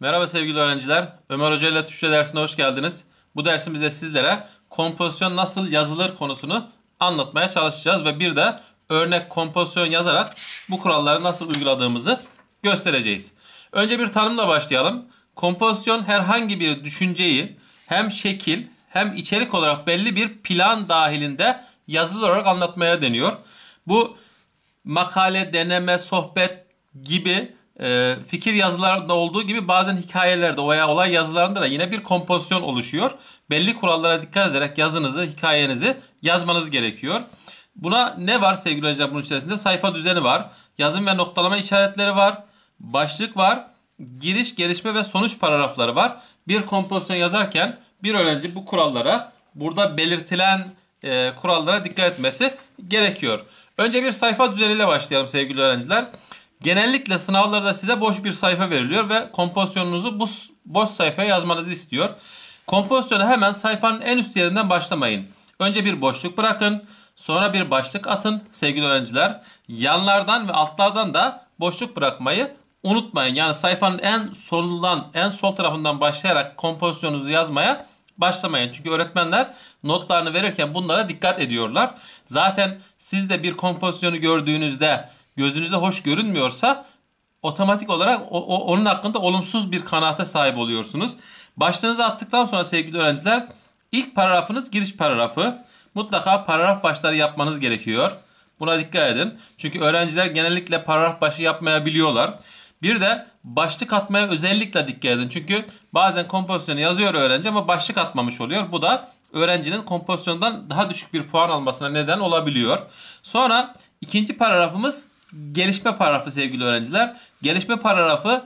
Merhaba sevgili öğrenciler. Ömer Hoca ile Türkçe dersine hoş geldiniz. Bu dersimizde sizlere kompozisyon nasıl yazılır konusunu anlatmaya çalışacağız ve bir de örnek kompozisyon yazarak bu kuralları nasıl uyguladığımızı göstereceğiz. Önce bir tanımla başlayalım. Kompozisyon herhangi bir düşünceyi hem şekil hem içerik olarak belli bir plan dahilinde yazılı olarak anlatmaya deniyor. Bu makale, deneme, sohbet gibi e, fikir yazılarında olduğu gibi bazen hikayelerde veya olay yazılarında da yine bir kompozisyon oluşuyor. Belli kurallara dikkat ederek yazınızı, hikayenizi yazmanız gerekiyor. Buna ne var sevgili hocam bunun içerisinde? Sayfa düzeni var. Yazım ve noktalama işaretleri var. Başlık var. Giriş, gelişme ve sonuç paragrafları var. Bir kompozisyon yazarken bir öğrenci bu kurallara, burada belirtilen e, kurallara dikkat etmesi gerekiyor. Önce bir sayfa düzeniyle başlayalım sevgili öğrenciler. Genellikle sınavlarda size boş bir sayfa veriliyor ve kompozisyonunuzu bu boş sayfaya yazmanızı istiyor. Kompozisyona hemen sayfanın en üst yerinden başlamayın. Önce bir boşluk bırakın, sonra bir başlık atın sevgili öğrenciler. Yanlardan ve altlardan da boşluk bırakmayı unutmayın. Yani sayfanın en solundan, en sol tarafından başlayarak kompozisyonunuzu yazmaya başlamayın. Çünkü öğretmenler notlarını verirken bunlara dikkat ediyorlar. Zaten siz de bir kompozisyonu gördüğünüzde gözünüze hoş görünmüyorsa otomatik olarak o, o, onun hakkında olumsuz bir kanaate sahip oluyorsunuz. Başlığınızı attıktan sonra sevgili öğrenciler ilk paragrafınız giriş paragrafı. Mutlaka paragraf başları yapmanız gerekiyor. Buna dikkat edin. Çünkü öğrenciler genellikle paragraf başı yapmayabiliyorlar. Bir de başlık atmaya özellikle dikkat edin. Çünkü bazen kompozisyonu yazıyor öğrenci ama başlık atmamış oluyor. Bu da öğrencinin kompozisyondan daha düşük bir puan almasına neden olabiliyor. Sonra ikinci paragrafımız gelişme paragrafı sevgili öğrenciler. Gelişme paragrafı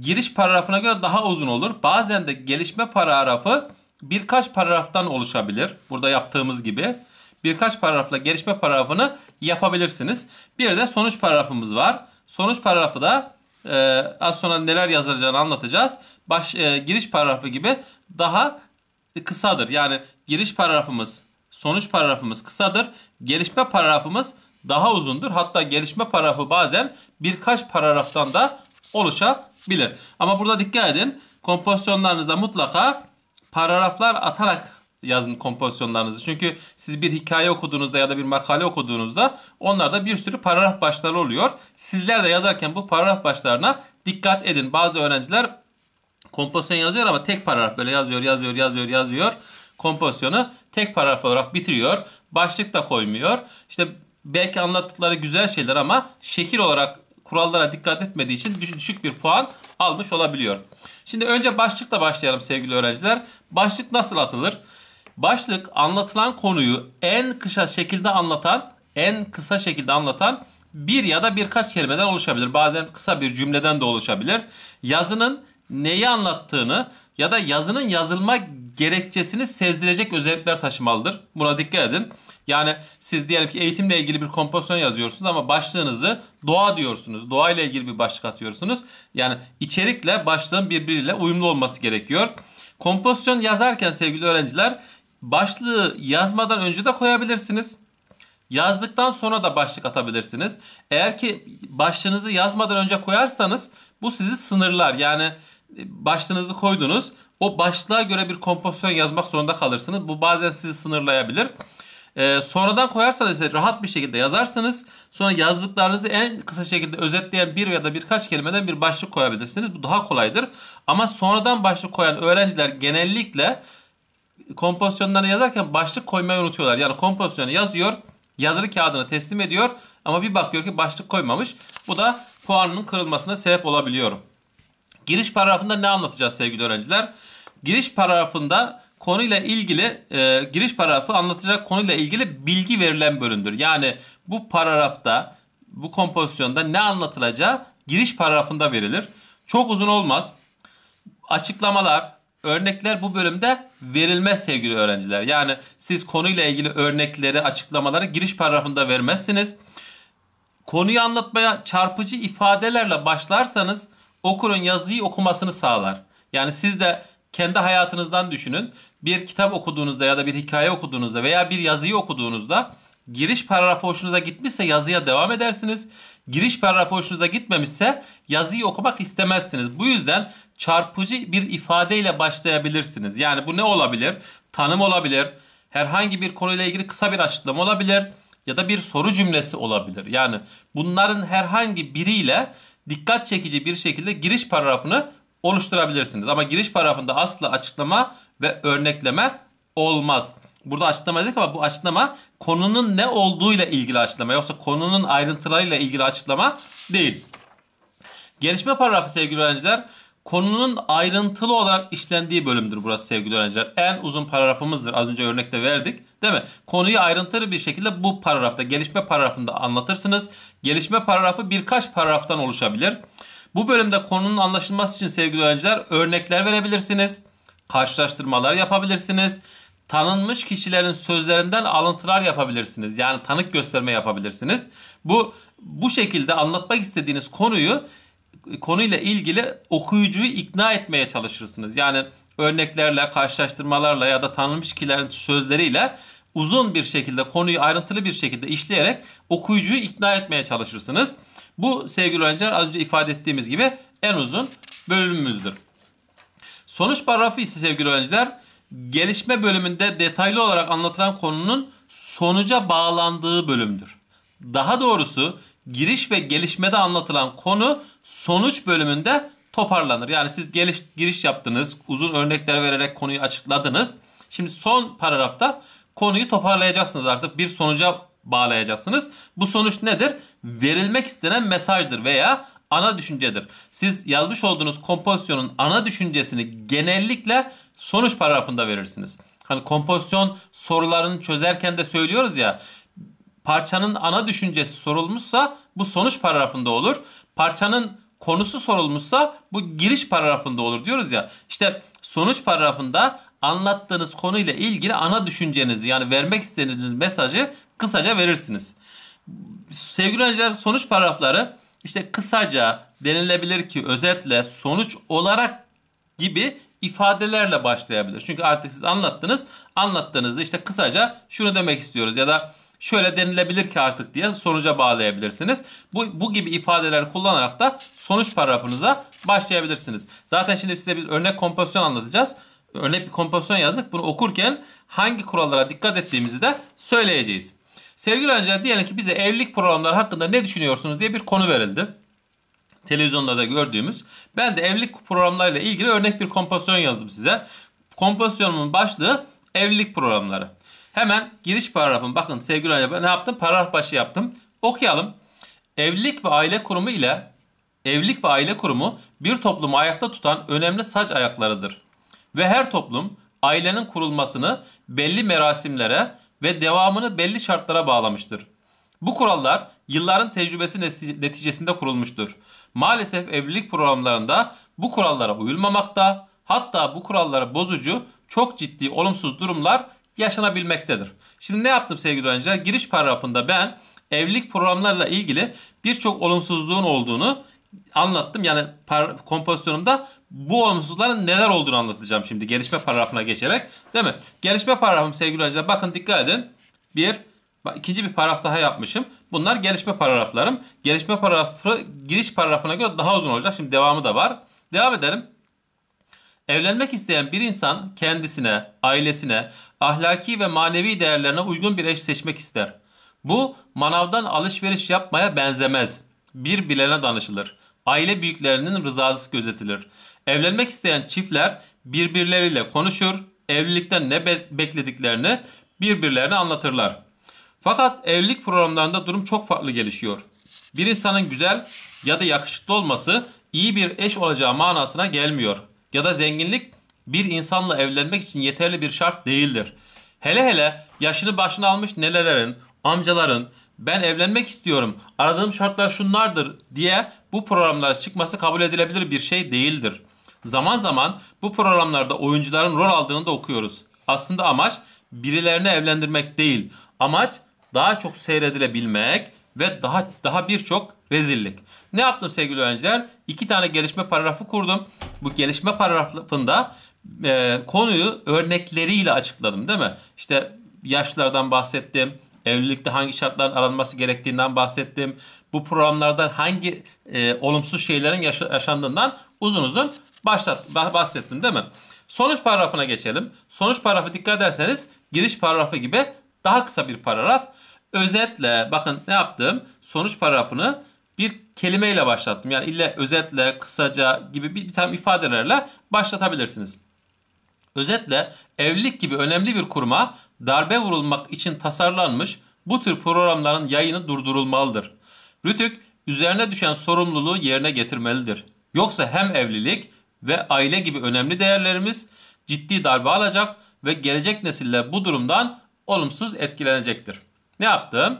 giriş paragrafına göre daha uzun olur. Bazen de gelişme paragrafı birkaç paragraftan oluşabilir. Burada yaptığımız gibi. Birkaç paragrafla gelişme paragrafını yapabilirsiniz. Bir de sonuç paragrafımız var. Sonuç paragrafı da e, az sonra neler yazılacağını anlatacağız. Baş, e, giriş paragrafı gibi daha kısadır. Yani giriş paragrafımız, sonuç paragrafımız kısadır. Gelişme paragrafımız daha uzundur. Hatta gelişme paragrafı bazen birkaç paragraftan da oluşabilir. Ama burada dikkat edin. Kompozisyonlarınızda mutlaka paragraflar atarak yazın kompozisyonlarınızı. Çünkü siz bir hikaye okuduğunuzda ya da bir makale okuduğunuzda onlarda bir sürü paragraf başları oluyor. Sizler de yazarken bu paragraf başlarına dikkat edin. Bazı öğrenciler kompozisyon yazıyor ama tek paragraf böyle yazıyor, yazıyor, yazıyor, yazıyor. Kompozisyonu tek paragraf olarak bitiriyor. Başlık da koymuyor. İşte belki anlattıkları güzel şeyler ama şekil olarak kurallara dikkat etmediği için düşük bir puan almış olabiliyor. Şimdi önce başlıkla başlayalım sevgili öğrenciler. Başlık nasıl atılır? Başlık anlatılan konuyu en kısa şekilde anlatan, en kısa şekilde anlatan bir ya da birkaç kelimeden oluşabilir. Bazen kısa bir cümleden de oluşabilir. Yazının neyi anlattığını ya da yazının yazılma gerekçesini sezdirecek özellikler taşımalıdır. Buna dikkat edin. Yani siz diyelim ki eğitimle ilgili bir kompozisyon yazıyorsunuz ama başlığınızı doğa diyorsunuz. Doğa ile ilgili bir başlık atıyorsunuz. Yani içerikle başlığın birbiriyle uyumlu olması gerekiyor. Kompozisyon yazarken sevgili öğrenciler başlığı yazmadan önce de koyabilirsiniz. Yazdıktan sonra da başlık atabilirsiniz. Eğer ki başlığınızı yazmadan önce koyarsanız bu sizi sınırlar. Yani e, başlığınızı koydunuz. O başlığa göre bir kompozisyon yazmak zorunda kalırsınız. Bu bazen sizi sınırlayabilir. Ee, sonradan koyarsanız ise rahat bir şekilde yazarsınız. Sonra yazdıklarınızı en kısa şekilde özetleyen bir ya da birkaç kelimeden bir başlık koyabilirsiniz. Bu daha kolaydır. Ama sonradan başlık koyan öğrenciler genellikle kompozisyonlarını yazarken başlık koymayı unutuyorlar. Yani kompozisyonu yazıyor, yazılı kağıdını teslim ediyor ama bir bakıyor ki başlık koymamış. Bu da puanının kırılmasına sebep olabiliyor. Giriş paragrafında ne anlatacağız sevgili öğrenciler? Giriş paragrafında konuyla ilgili e, giriş paragrafı anlatacak konuyla ilgili bilgi verilen bölümdür. Yani bu paragrafta bu kompozisyonda ne anlatılacağı giriş paragrafında verilir. Çok uzun olmaz. Açıklamalar, örnekler bu bölümde verilmez sevgili öğrenciler. Yani siz konuyla ilgili örnekleri, açıklamaları giriş paragrafında vermezsiniz. Konuyu anlatmaya çarpıcı ifadelerle başlarsanız okurun yazıyı okumasını sağlar. Yani siz de kendi hayatınızdan düşünün. Bir kitap okuduğunuzda ya da bir hikaye okuduğunuzda veya bir yazıyı okuduğunuzda giriş paragrafı hoşunuza gitmişse yazıya devam edersiniz. Giriş paragrafı hoşunuza gitmemişse yazıyı okumak istemezsiniz. Bu yüzden çarpıcı bir ifadeyle başlayabilirsiniz. Yani bu ne olabilir? Tanım olabilir. Herhangi bir konuyla ilgili kısa bir açıklama olabilir ya da bir soru cümlesi olabilir. Yani bunların herhangi biriyle dikkat çekici bir şekilde giriş paragrafını oluşturabilirsiniz. Ama giriş paragrafında asla açıklama ve örnekleme olmaz. Burada açıklama dedik ama bu açıklama konunun ne olduğuyla ilgili açıklama. Yoksa konunun ayrıntılarıyla ilgili açıklama değil. Gelişme paragrafı sevgili öğrenciler konunun ayrıntılı olarak işlendiği bölümdür burası sevgili öğrenciler. En uzun paragrafımızdır. Az önce örnekte verdik. Değil mi? Konuyu ayrıntılı bir şekilde bu paragrafta, gelişme paragrafında anlatırsınız. Gelişme paragrafı birkaç paragraftan oluşabilir. Bu bölümde konunun anlaşılması için sevgili öğrenciler örnekler verebilirsiniz. Karşılaştırmalar yapabilirsiniz. Tanınmış kişilerin sözlerinden alıntılar yapabilirsiniz. Yani tanık gösterme yapabilirsiniz. Bu bu şekilde anlatmak istediğiniz konuyu konuyla ilgili okuyucuyu ikna etmeye çalışırsınız. Yani örneklerle, karşılaştırmalarla ya da tanınmış kişilerin sözleriyle uzun bir şekilde konuyu ayrıntılı bir şekilde işleyerek okuyucuyu ikna etmeye çalışırsınız. Bu sevgili öğrenciler az önce ifade ettiğimiz gibi en uzun bölümümüzdür. Sonuç paragrafı ise sevgili öğrenciler gelişme bölümünde detaylı olarak anlatılan konunun sonuca bağlandığı bölümdür. Daha doğrusu giriş ve gelişmede anlatılan konu sonuç bölümünde toparlanır. Yani siz geliş, giriş yaptınız, uzun örnekler vererek konuyu açıkladınız. Şimdi son paragrafta konuyu toparlayacaksınız artık. Bir sonuca bağlayacaksınız. Bu sonuç nedir? Verilmek istenen mesajdır veya ana düşüncedir. Siz yazmış olduğunuz kompozisyonun ana düşüncesini genellikle sonuç paragrafında verirsiniz. Hani kompozisyon sorularını çözerken de söylüyoruz ya parçanın ana düşüncesi sorulmuşsa bu sonuç paragrafında olur. Parçanın konusu sorulmuşsa bu giriş paragrafında olur diyoruz ya. İşte sonuç paragrafında anlattığınız konuyla ilgili ana düşüncenizi yani vermek istediğiniz mesajı kısaca verirsiniz. Sevgili öğrenciler sonuç paragrafları işte kısaca denilebilir ki özetle sonuç olarak gibi ifadelerle başlayabilir. Çünkü artık siz anlattınız. Anlattığınızda işte kısaca şunu demek istiyoruz ya da şöyle denilebilir ki artık diye sonuca bağlayabilirsiniz. Bu, bu gibi ifadeler kullanarak da sonuç paragrafınıza başlayabilirsiniz. Zaten şimdi size bir örnek kompozisyon anlatacağız örnek bir kompozisyon yazdık. Bunu okurken hangi kurallara dikkat ettiğimizi de söyleyeceğiz. Sevgili öğrenciler diyelim ki bize evlilik programları hakkında ne düşünüyorsunuz diye bir konu verildi. Televizyonda da gördüğümüz. Ben de evlilik programlarıyla ilgili örnek bir kompozisyon yazdım size. Kompozisyonumun başlığı evlilik programları. Hemen giriş paragrafım. Bakın sevgili öğrenciler ne yaptım? Paragraf başı yaptım. Okuyalım. Evlilik ve aile kurumu ile evlilik ve aile kurumu bir toplumu ayakta tutan önemli saç ayaklarıdır. Ve her toplum ailenin kurulmasını belli merasimlere ve devamını belli şartlara bağlamıştır. Bu kurallar yılların tecrübesi neticesinde kurulmuştur. Maalesef evlilik programlarında bu kurallara uyulmamakta, hatta bu kuralları bozucu çok ciddi olumsuz durumlar yaşanabilmektedir. Şimdi ne yaptım sevgili öğrenciler? Giriş paragrafında ben evlilik programlarla ilgili birçok olumsuzluğun olduğunu anlattım. Yani par- kompozisyonumda bu olumsuzların neler olduğunu anlatacağım şimdi gelişme paragrafına geçerek. Değil mi? Gelişme paragrafım sevgili öğrenciler bakın dikkat edin. Bir, ikinci bir paragraf daha yapmışım. Bunlar gelişme paragraflarım. Gelişme paragrafı giriş paragrafına göre daha uzun olacak. Şimdi devamı da var. Devam edelim. Evlenmek isteyen bir insan kendisine, ailesine, ahlaki ve manevi değerlerine uygun bir eş seçmek ister. Bu manavdan alışveriş yapmaya benzemez bir bilene danışılır. Aile büyüklerinin rızası gözetilir. Evlenmek isteyen çiftler birbirleriyle konuşur, evlilikten ne be- beklediklerini birbirlerine anlatırlar. Fakat evlilik programlarında durum çok farklı gelişiyor. Bir insanın güzel ya da yakışıklı olması iyi bir eş olacağı manasına gelmiyor. Ya da zenginlik bir insanla evlenmek için yeterli bir şart değildir. Hele hele yaşını başına almış nelelerin, amcaların, ben evlenmek istiyorum, aradığım şartlar şunlardır diye bu programlara çıkması kabul edilebilir bir şey değildir. Zaman zaman bu programlarda oyuncuların rol aldığını da okuyoruz. Aslında amaç birilerini evlendirmek değil. Amaç daha çok seyredilebilmek ve daha daha birçok rezillik. Ne yaptım sevgili öğrenciler? İki tane gelişme paragrafı kurdum. Bu gelişme paragrafında e, konuyu örnekleriyle açıkladım değil mi? İşte yaşlardan bahsettim, evlilikte hangi şartların aranması gerektiğinden bahsettim. Bu programlardan hangi e, olumsuz şeylerin yaş- yaşandığından uzun uzun başlat bahsettim değil mi? Sonuç paragrafına geçelim. Sonuç paragrafı dikkat ederseniz giriş paragrafı gibi daha kısa bir paragraf. Özetle bakın ne yaptım? Sonuç paragrafını bir kelimeyle başlattım. Yani illa özetle, kısaca gibi bir, bir tam ifadelerle başlatabilirsiniz. Özetle evlilik gibi önemli bir kuruma darbe vurulmak için tasarlanmış bu tür programların yayını durdurulmalıdır. Rütük üzerine düşen sorumluluğu yerine getirmelidir. Yoksa hem evlilik ve aile gibi önemli değerlerimiz ciddi darbe alacak ve gelecek nesiller bu durumdan olumsuz etkilenecektir. Ne yaptım?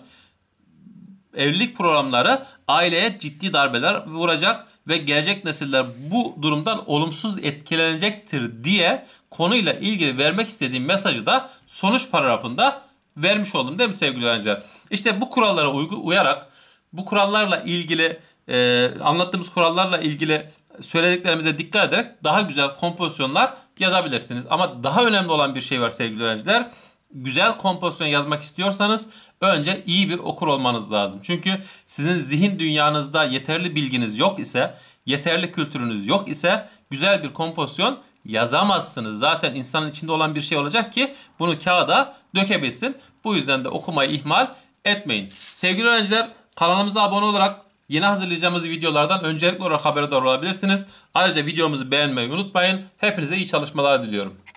Evlilik programları aileye ciddi darbeler vuracak ve gelecek nesiller bu durumdan olumsuz etkilenecektir diye konuyla ilgili vermek istediğim mesajı da sonuç paragrafında vermiş oldum değil mi sevgili öğrenciler? İşte bu kurallara uyarak bu kurallarla ilgili e, anlattığımız kurallarla ilgili söylediklerimize dikkat ederek daha güzel kompozisyonlar yazabilirsiniz. Ama daha önemli olan bir şey var sevgili öğrenciler güzel kompozisyon yazmak istiyorsanız önce iyi bir okur olmanız lazım. Çünkü sizin zihin dünyanızda yeterli bilginiz yok ise, yeterli kültürünüz yok ise güzel bir kompozisyon yazamazsınız. Zaten insanın içinde olan bir şey olacak ki bunu kağıda dökebilsin. Bu yüzden de okumayı ihmal etmeyin. Sevgili öğrenciler kanalımıza abone olarak yeni hazırlayacağımız videolardan öncelikli olarak haberdar olabilirsiniz. Ayrıca videomuzu beğenmeyi unutmayın. Hepinize iyi çalışmalar diliyorum.